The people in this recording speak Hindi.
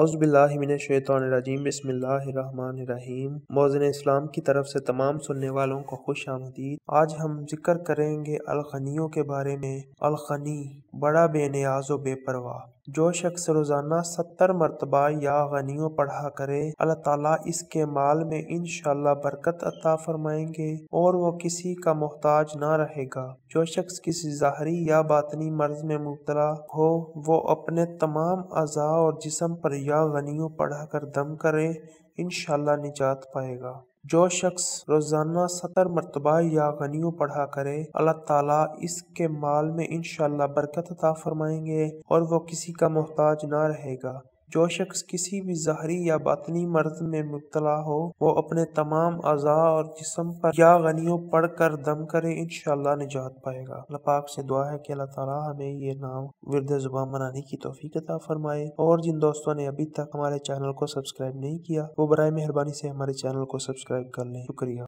अउज़बिल्लिमिनशैतरजीम बसमीम मौजिन इस्लाम की तरफ से तमाम सुनने वालों को खुश आमदीद आज हम जिक्र करेंगे अलखनियों के बारे में अलखनी बड़ा बेनियाज व बेपरवाह जो शख्स रोज़ाना सत्तर मरतबा या गनियों पढ़ा करे अल्लाह ताला इसके माल में इन बरकत अता फरमाएंगे और वो किसी का मोहताज ना रहेगा जो शख्स किसी ज़ाहरी या बातनी मर्ज में मुबतला हो वो अपने तमाम अज़ा और जिसम पर या गनियों पढ़ा कर दम करे इन निजात पाएगा जो शख्स रोजाना सतर मरतबा या गनियों पढ़ा करे अल्लाह ताला इसके माल में इनशाला बरकत अता फरमाएंगे और वो किसी का मोहताज ना रहेगा जो शख्स किसी भी जहरी या बातनी मर्ज में मुबतला हो वो अपने तमाम अज़ा और जिसम पर या गनियों पढ़ कर दम करे इन निजात पाएगा लपाक से दुआ है कि अल्लाह तला हमें ये नाम विरद जुबान बनाने की तोफ़ीक फरमाए और जिन दोस्तों ने अभी तक हमारे चैनल को सब्सक्राइब नहीं किया वो बर मेहरबानी से हमारे चैनल को सब्सक्राइब कर लें शुक्रिया